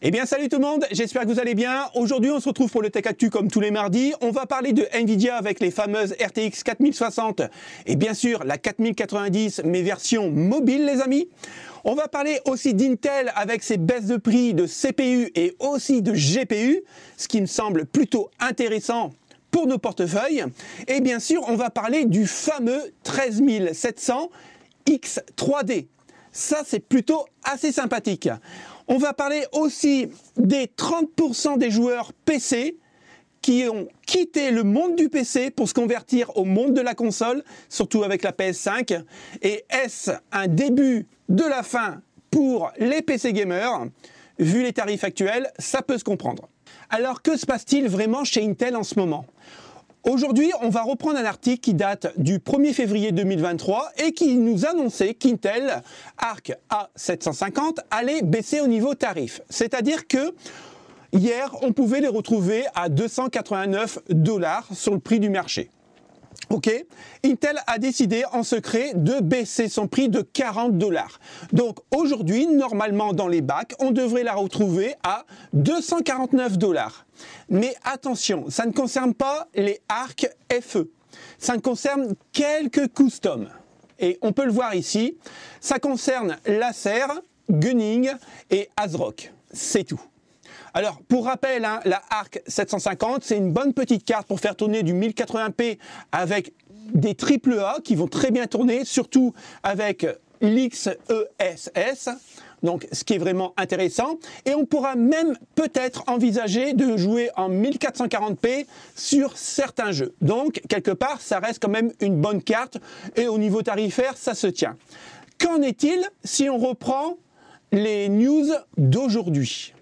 Eh bien salut tout le monde, j'espère que vous allez bien. Aujourd'hui on se retrouve pour le Tech Actu comme tous les mardis. On va parler de Nvidia avec les fameuses RTX 4060 et bien sûr la 4090 mais version mobile les amis. On va parler aussi d'Intel avec ses baisses de prix de CPU et aussi de GPU, ce qui me semble plutôt intéressant pour nos portefeuilles. Et bien sûr, on va parler du fameux 13700 X3D. Ça, c'est plutôt assez sympathique. On va parler aussi des 30% des joueurs PC qui ont quitté le monde du PC pour se convertir au monde de la console, surtout avec la PS5. Et est-ce un début de la fin pour les PC gamers Vu les tarifs actuels, ça peut se comprendre. Alors que se passe-t-il vraiment chez Intel en ce moment Aujourd'hui, on va reprendre un article qui date du 1er février 2023 et qui nous annonçait qu'Intel Arc A750 allait baisser au niveau tarif. C'est-à-dire que hier, on pouvait les retrouver à 289 dollars sur le prix du marché. OK Intel a décidé en secret de baisser son prix de 40 dollars. Donc aujourd'hui, normalement dans les bacs, on devrait la retrouver à 249 dollars. Mais attention, ça ne concerne pas les arcs FE. Ça ne concerne quelques customs. Et on peut le voir ici, ça concerne Lacer, Gunning et Azrock. C'est tout. Alors, pour rappel, hein, la ARC 750, c'est une bonne petite carte pour faire tourner du 1080p avec des AAA qui vont très bien tourner, surtout avec l'XESS. Donc, ce qui est vraiment intéressant. Et on pourra même peut-être envisager de jouer en 1440p sur certains jeux. Donc, quelque part, ça reste quand même une bonne carte. Et au niveau tarifaire, ça se tient. Qu'en est-il si on reprend les news d'aujourd'hui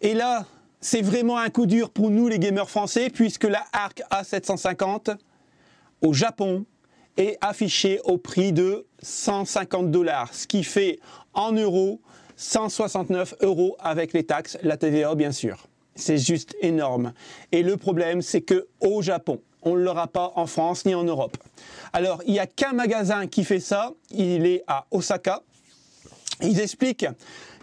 et là, c'est vraiment un coup dur pour nous les gamers français puisque la ARC A750 au Japon est affichée au prix de 150 dollars, ce qui fait en euros 169 euros avec les taxes, la TVA bien sûr. C'est juste énorme. Et le problème, c'est que au Japon, on ne l'aura pas en France ni en Europe. Alors, il n'y a qu'un magasin qui fait ça, il est à Osaka. Ils expliquent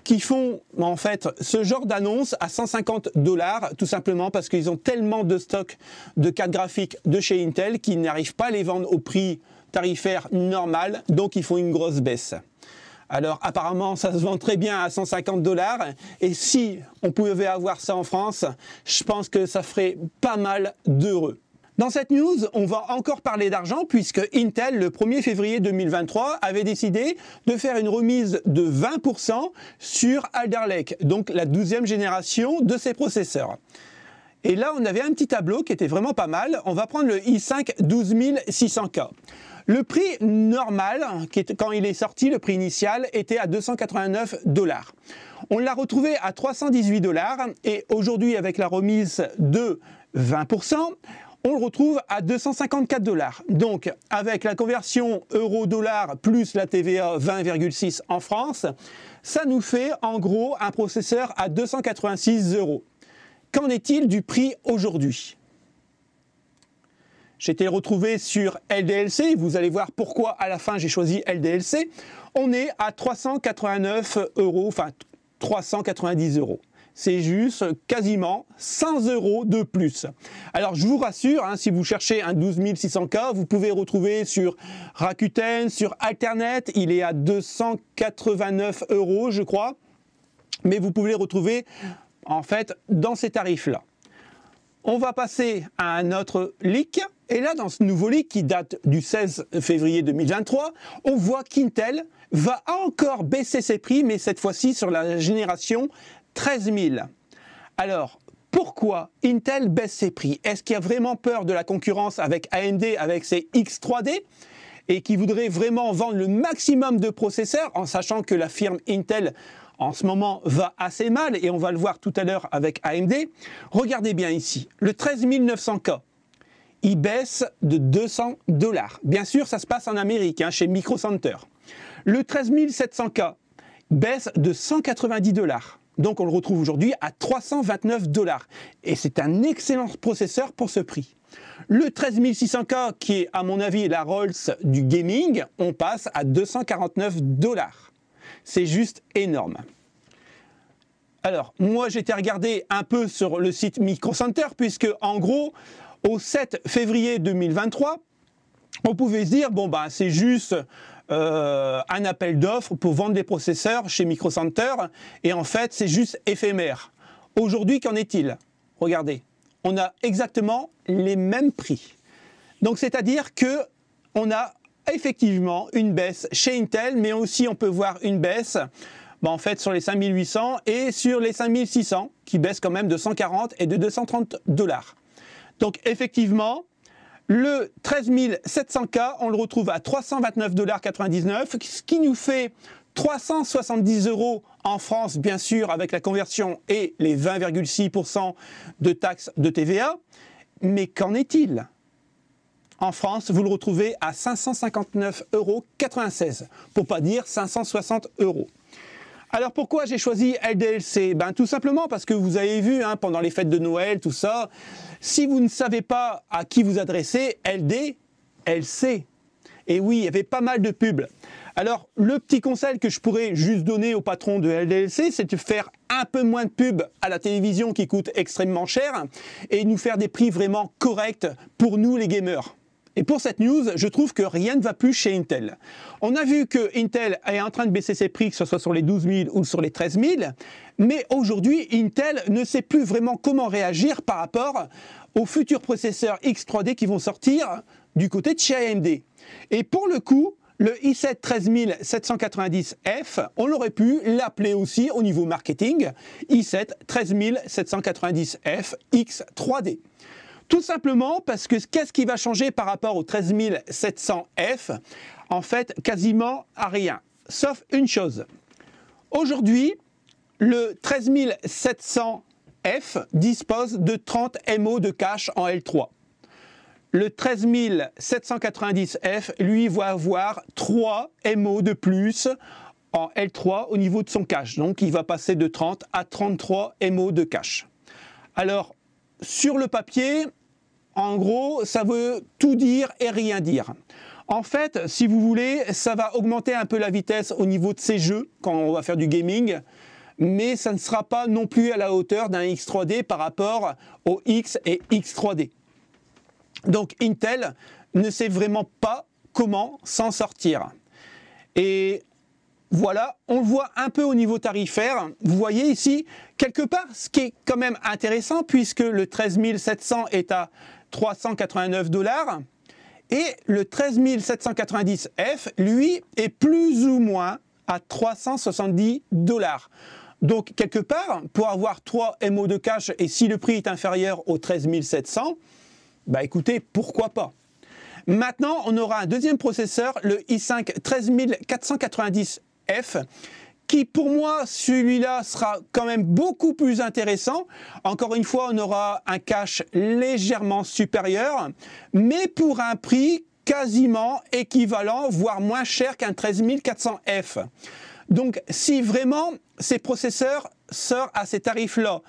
qui font en fait ce genre d'annonce à 150 dollars, tout simplement parce qu'ils ont tellement de stocks de cartes graphiques de chez Intel qu'ils n'arrivent pas à les vendre au prix tarifaire normal, donc ils font une grosse baisse. Alors apparemment, ça se vend très bien à 150 dollars. Et si on pouvait avoir ça en France, je pense que ça ferait pas mal d'heureux. Dans cette news, on va encore parler d'argent puisque Intel, le 1er février 2023, avait décidé de faire une remise de 20% sur Alder Lake, donc la 12e génération de ses processeurs. Et là, on avait un petit tableau qui était vraiment pas mal. On va prendre le i5 12600K. Le prix normal, quand il est sorti, le prix initial, était à 289 dollars. On l'a retrouvé à 318 dollars et aujourd'hui, avec la remise de 20%, on le retrouve à 254 dollars. Donc avec la conversion euro-dollar plus la TVA 20,6 en France, ça nous fait en gros un processeur à 286 euros. Qu'en est-il du prix aujourd'hui J'étais retrouvé sur LDLC, vous allez voir pourquoi à la fin j'ai choisi LDLC. On est à 389 euros, enfin 390 euros c'est juste quasiment 100 euros de plus. Alors je vous rassure, hein, si vous cherchez un 12600K, vous pouvez retrouver sur Rakuten, sur Alternet, il est à 289 euros je crois, mais vous pouvez le retrouver en fait dans ces tarifs-là. On va passer à un autre leak. Et là, dans ce nouveau leak qui date du 16 février 2023, on voit qu'Intel va encore baisser ses prix, mais cette fois-ci sur la génération 13 000. Alors, pourquoi Intel baisse ses prix Est-ce qu'il y a vraiment peur de la concurrence avec AMD, avec ses X3D et qui voudrait vraiment vendre le maximum de processeurs en sachant que la firme Intel en ce moment va assez mal et on va le voir tout à l'heure avec AMD. Regardez bien ici, le 13900K, il baisse de 200 dollars. Bien sûr, ça se passe en Amérique, hein, chez Micro Center. Le 13700K baisse de 190 dollars. Donc on le retrouve aujourd'hui à 329 dollars. Et c'est un excellent processeur pour ce prix. Le 13600K, qui est à mon avis la Rolls du gaming, on passe à 249 dollars. C'est juste énorme. Alors, moi j'étais regardé un peu sur le site Microcenter, puisque en gros, au 7 février 2023, on pouvait se dire, bon ben c'est juste euh, un appel d'offres pour vendre des processeurs chez Microcenter et en fait c'est juste éphémère. Aujourd'hui, qu'en est-il Regardez, on a exactement les mêmes prix. Donc c'est-à-dire que on a effectivement une baisse chez Intel, mais aussi on peut voir une baisse bah, en fait sur les 5800 et sur les 5600 qui baissent quand même de 140 et de 230 dollars. Donc effectivement, le 13 700K, on le retrouve à 329,99$, ce qui nous fait 370 euros en France, bien sûr, avec la conversion et les 20,6% de taxes de TVA. Mais qu'en est-il en France, vous le retrouvez à 559,96 euros, pour pas dire 560 euros. Alors pourquoi j'ai choisi LDLC Ben tout simplement parce que vous avez vu hein, pendant les fêtes de Noël, tout ça, si vous ne savez pas à qui vous adressez, LDLC. Et oui, il y avait pas mal de pubs. Alors le petit conseil que je pourrais juste donner au patron de LDLC, c'est de faire un peu moins de pubs à la télévision qui coûte extrêmement cher et nous faire des prix vraiment corrects pour nous les gamers. Et pour cette news, je trouve que rien ne va plus chez Intel. On a vu que Intel est en train de baisser ses prix, que ce soit sur les 12 000 ou sur les 13 000, mais aujourd'hui, Intel ne sait plus vraiment comment réagir par rapport aux futurs processeurs X3D qui vont sortir du côté de chez AMD. Et pour le coup, le i7 13790F, on aurait pu l'appeler aussi au niveau marketing i7 13790F X3D. Tout simplement parce que qu'est-ce qui va changer par rapport au 13700F En fait, quasiment à rien, sauf une chose. Aujourd'hui, le 13700F dispose de 30 MO de cache en L3. Le 13790F, lui, va avoir 3 MO de plus en L3 au niveau de son cache. Donc, il va passer de 30 à 33 MO de cache. Alors, sur le papier, en gros, ça veut tout dire et rien dire. En fait, si vous voulez, ça va augmenter un peu la vitesse au niveau de ces jeux quand on va faire du gaming, mais ça ne sera pas non plus à la hauteur d'un X3D par rapport au X et X3D. Donc Intel ne sait vraiment pas comment s'en sortir. Et voilà, on le voit un peu au niveau tarifaire. Vous voyez ici, quelque part, ce qui est quand même intéressant, puisque le 13700 est à 389 dollars. Et le 13790F, lui, est plus ou moins à 370 dollars. Donc, quelque part, pour avoir 3 MO de cash et si le prix est inférieur au 13700, bah écoutez, pourquoi pas Maintenant, on aura un deuxième processeur, le i5 13490F, qui pour moi, celui-là sera quand même beaucoup plus intéressant. Encore une fois, on aura un cash légèrement supérieur, mais pour un prix quasiment équivalent, voire moins cher qu'un 13400F. Donc si vraiment ces processeurs sortent à ces tarifs-là,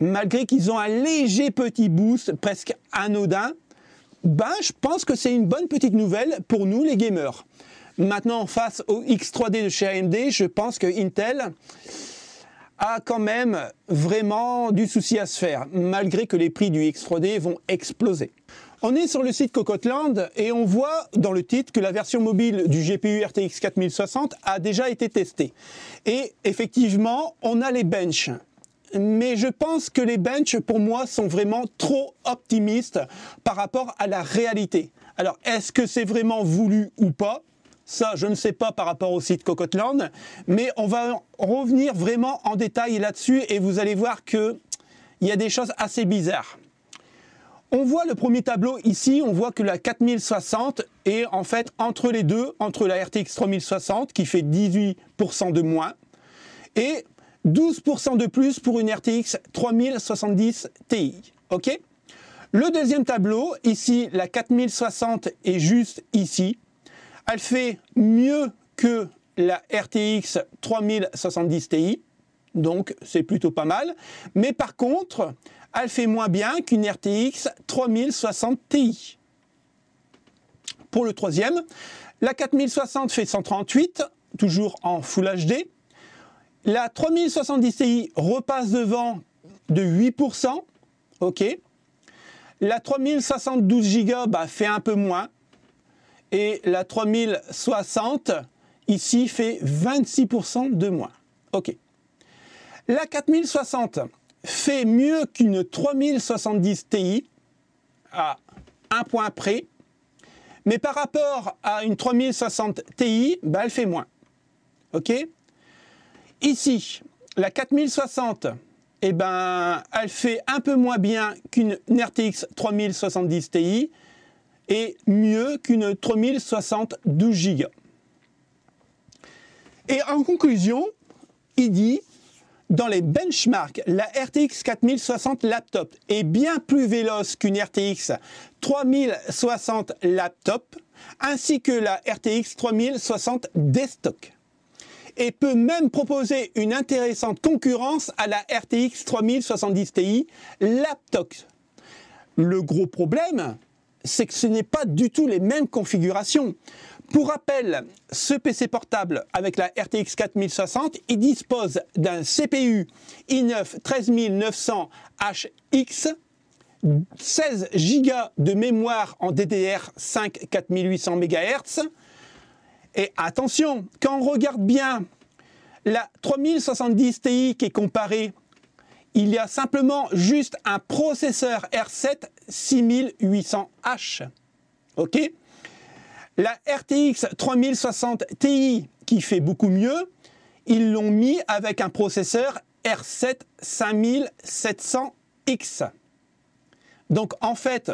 malgré qu'ils ont un léger petit boost, presque anodin, ben je pense que c'est une bonne petite nouvelle pour nous les gamers. Maintenant, face au X3D de chez AMD, je pense que Intel a quand même vraiment du souci à se faire, malgré que les prix du X3D vont exploser. On est sur le site Cocotland et on voit dans le titre que la version mobile du GPU RTX 4060 a déjà été testée. Et effectivement, on a les benches. Mais je pense que les benches, pour moi, sont vraiment trop optimistes par rapport à la réalité. Alors, est-ce que c'est vraiment voulu ou pas ça, je ne sais pas par rapport au site Cocotland, mais on va revenir vraiment en détail là-dessus et vous allez voir qu'il y a des choses assez bizarres. On voit le premier tableau ici, on voit que la 4060 est en fait entre les deux, entre la RTX 3060 qui fait 18% de moins et 12% de plus pour une RTX 3070 Ti. OK Le deuxième tableau, ici la 4060 est juste ici elle fait mieux que la RTX 3070 Ti, donc c'est plutôt pas mal. Mais par contre, elle fait moins bien qu'une RTX 3060 Ti. Pour le troisième, la 4060 fait 138, toujours en Full HD. La 3070 Ti repasse devant de 8%, ok. La 3072 Go bah, fait un peu moins, et la 3060 ici fait 26% de moins. Ok. La 4060 fait mieux qu'une 3070 Ti à un point près, mais par rapport à une 3060 Ti, ben, elle fait moins. Ok Ici, la 4060, eh ben, elle fait un peu moins bien qu'une RTX 3070 Ti, est mieux qu'une 3072 Go. Et en conclusion, il dit dans les benchmarks, la RTX 4060 laptop est bien plus véloce qu'une RTX 3060 laptop ainsi que la RTX 3060 desktop et peut même proposer une intéressante concurrence à la RTX 3070 Ti laptop. Le gros problème, c'est que ce n'est pas du tout les mêmes configurations. Pour rappel, ce PC portable avec la RTX 4060, il dispose d'un CPU i9 13900HX, 16 Go de mémoire en DDR5 4800 MHz. Et attention, quand on regarde bien la 3070 Ti qui est comparée il y a simplement juste un processeur R7 6800H. OK La RTX 3060 Ti qui fait beaucoup mieux, ils l'ont mis avec un processeur R7 5700X. Donc en fait,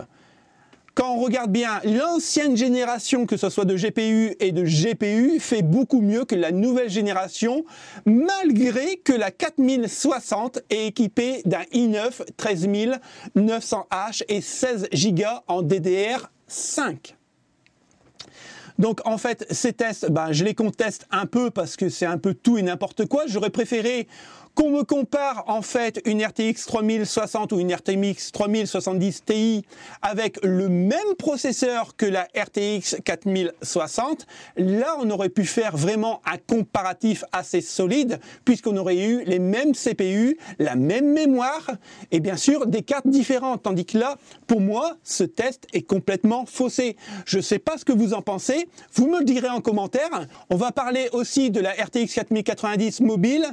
quand on regarde bien, l'ancienne génération, que ce soit de GPU et de GPU, fait beaucoup mieux que la nouvelle génération, malgré que la 4060 est équipée d'un i9 13900H et 16 Go en DDR5. Donc en fait, ces tests, ben, je les conteste un peu parce que c'est un peu tout et n'importe quoi. J'aurais préféré qu'on me compare en fait une RTX 3060 ou une RTX 3070 Ti avec le même processeur que la RTX 4060, là on aurait pu faire vraiment un comparatif assez solide puisqu'on aurait eu les mêmes CPU, la même mémoire et bien sûr des cartes différentes. Tandis que là, pour moi, ce test est complètement faussé. Je ne sais pas ce que vous en pensez, vous me le direz en commentaire. On va parler aussi de la RTX 4090 mobile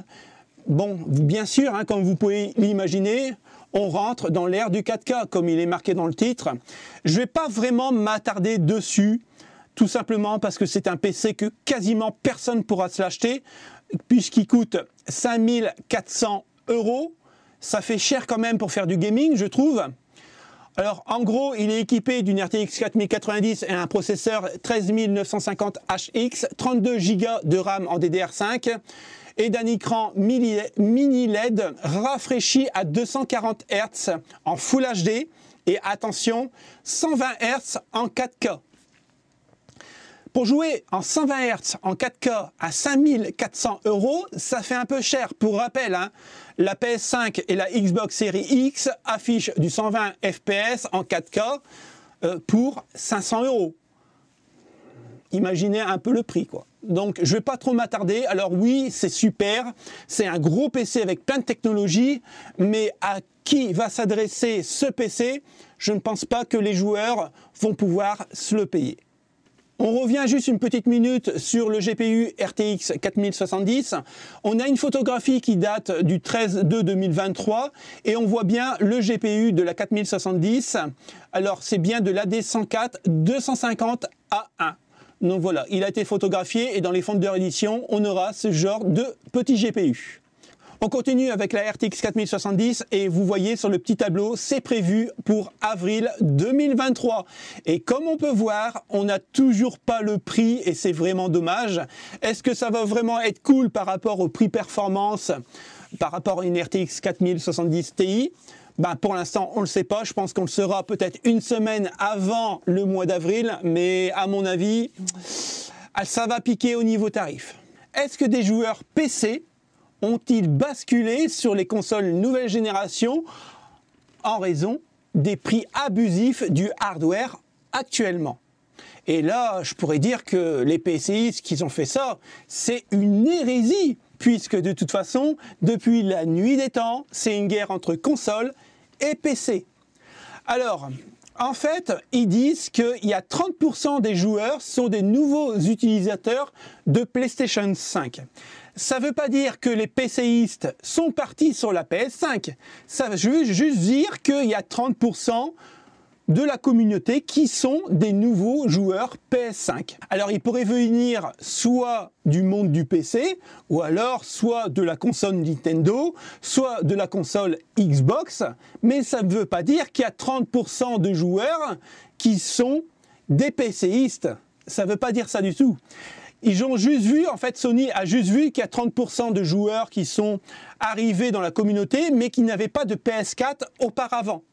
Bon, bien sûr, hein, comme vous pouvez l'imaginer, on rentre dans l'ère du 4K, comme il est marqué dans le titre. Je ne vais pas vraiment m'attarder dessus, tout simplement parce que c'est un PC que quasiment personne pourra se l'acheter, puisqu'il coûte 5400 euros. Ça fait cher quand même pour faire du gaming, je trouve. Alors, en gros, il est équipé d'une RTX 4090 et un processeur 13950HX, 32 Go de RAM en DDR5, et d'un écran mini LED rafraîchi à 240 Hz en Full HD et attention 120 Hz en 4K. Pour jouer en 120 Hz en 4K à 5400 euros, ça fait un peu cher. Pour rappel, hein, la PS5 et la Xbox Series X affichent du 120 FPS en 4K euh, pour 500 euros. Imaginez un peu le prix, quoi donc je ne vais pas trop m'attarder. Alors oui, c'est super, c'est un gros PC avec plein de technologies, mais à qui va s'adresser ce PC Je ne pense pas que les joueurs vont pouvoir se le payer. On revient juste une petite minute sur le GPU RTX 4070. On a une photographie qui date du 13 2023 et on voit bien le GPU de la 4070. Alors c'est bien de l'AD104 250 A1. Donc voilà, il a été photographié et dans les fonds de réédition on aura ce genre de petit GPU. On continue avec la RTX 4070 et vous voyez sur le petit tableau, c'est prévu pour avril 2023. Et comme on peut voir, on n'a toujours pas le prix et c'est vraiment dommage. Est-ce que ça va vraiment être cool par rapport au prix performance par rapport à une RTX 4070 Ti ben, pour l'instant, on ne le sait pas. Je pense qu'on le saura peut-être une semaine avant le mois d'avril, mais à mon avis, ah, ça va piquer au niveau tarif. Est-ce que des joueurs PC ont-ils basculé sur les consoles nouvelle génération en raison des prix abusifs du hardware actuellement Et là, je pourrais dire que les PCistes qu'ils ont fait ça, c'est une hérésie puisque de toute façon, depuis la nuit des temps, c'est une guerre entre consoles pc Alors, en fait, ils disent qu'il y a 30% des joueurs sont des nouveaux utilisateurs de PlayStation 5. Ça ne veut pas dire que les PCistes sont partis sur la PS5. Ça veut juste dire qu'il y a 30% de la communauté qui sont des nouveaux joueurs PS5. Alors ils pourraient venir soit du monde du PC, ou alors soit de la console Nintendo, soit de la console Xbox, mais ça ne veut pas dire qu'il y a 30% de joueurs qui sont des PCistes. Ça ne veut pas dire ça du tout. Ils ont juste vu, en fait, Sony a juste vu qu'il y a 30% de joueurs qui sont arrivés dans la communauté, mais qui n'avaient pas de PS4 auparavant.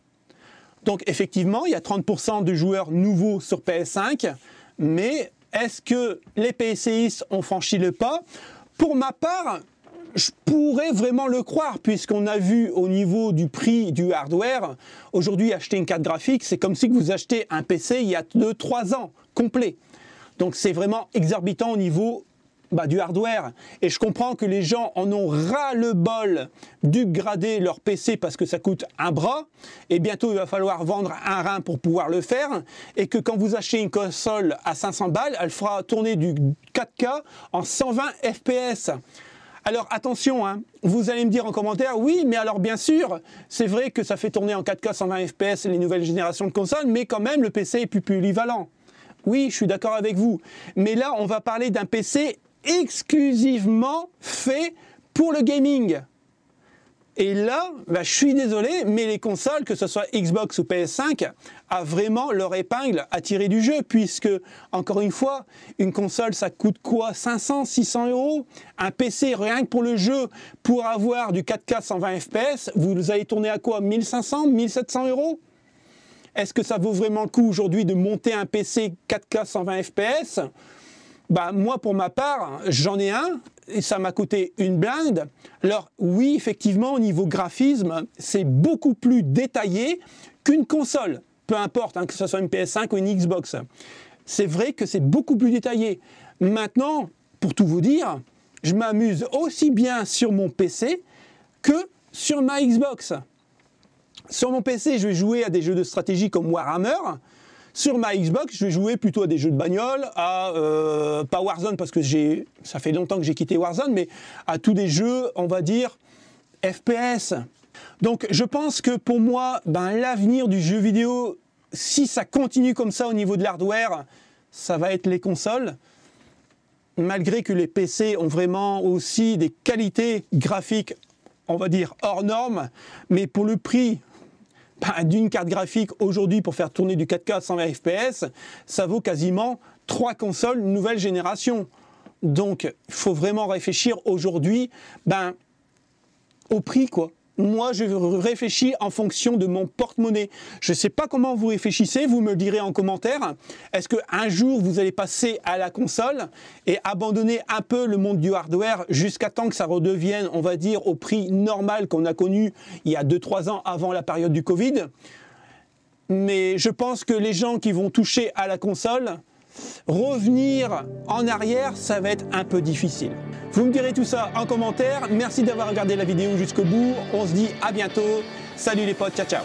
Donc effectivement, il y a 30% de joueurs nouveaux sur PS5, mais est-ce que les PCistes ont franchi le pas Pour ma part, je pourrais vraiment le croire, puisqu'on a vu au niveau du prix du hardware, aujourd'hui acheter une carte graphique, c'est comme si vous achetez un PC il y a 2-3 ans complet. Donc c'est vraiment exorbitant au niveau bah, du hardware. Et je comprends que les gens en ont ras le bol du grader leur PC parce que ça coûte un bras. Et bientôt, il va falloir vendre un rein pour pouvoir le faire. Et que quand vous achetez une console à 500 balles, elle fera tourner du 4K en 120 FPS. Alors attention, hein. vous allez me dire en commentaire, oui, mais alors bien sûr, c'est vrai que ça fait tourner en 4K 120 FPS les nouvelles générations de consoles, mais quand même, le PC est plus polyvalent. Oui, je suis d'accord avec vous. Mais là, on va parler d'un PC exclusivement fait pour le gaming. Et là, bah, je suis désolé, mais les consoles, que ce soit Xbox ou PS5, a vraiment leur épingle à tirer du jeu, puisque, encore une fois, une console, ça coûte quoi 500, 600 euros Un PC, rien que pour le jeu, pour avoir du 4K 120 FPS, vous allez tourner à quoi 1500, 1700 euros Est-ce que ça vaut vraiment le coup aujourd'hui de monter un PC 4K 120 FPS bah, moi, pour ma part, j'en ai un, et ça m'a coûté une blinde. Alors oui, effectivement, au niveau graphisme, c'est beaucoup plus détaillé qu'une console, peu importe, hein, que ce soit une PS5 ou une Xbox. C'est vrai que c'est beaucoup plus détaillé. Maintenant, pour tout vous dire, je m'amuse aussi bien sur mon PC que sur ma Xbox. Sur mon PC, je vais jouer à des jeux de stratégie comme Warhammer, sur ma Xbox, je vais jouer plutôt à des jeux de bagnole, à euh, pas Warzone parce que j'ai, ça fait longtemps que j'ai quitté Warzone, mais à tous des jeux, on va dire FPS. Donc, je pense que pour moi, ben, l'avenir du jeu vidéo, si ça continue comme ça au niveau de l'hardware, ça va être les consoles malgré que les PC ont vraiment aussi des qualités graphiques, on va dire, hors normes, mais pour le prix d'une carte graphique aujourd'hui pour faire tourner du 4K à 120 FPS, ça vaut quasiment trois consoles nouvelle génération. Donc, il faut vraiment réfléchir aujourd'hui ben, au prix, quoi moi, je réfléchis en fonction de mon porte-monnaie. Je ne sais pas comment vous réfléchissez, vous me le direz en commentaire. Est-ce qu'un jour, vous allez passer à la console et abandonner un peu le monde du hardware jusqu'à temps que ça redevienne, on va dire, au prix normal qu'on a connu il y a 2-3 ans avant la période du Covid mais je pense que les gens qui vont toucher à la console, Revenir en arrière, ça va être un peu difficile. Vous me direz tout ça en commentaire. Merci d'avoir regardé la vidéo jusqu'au bout. On se dit à bientôt. Salut les potes, ciao ciao.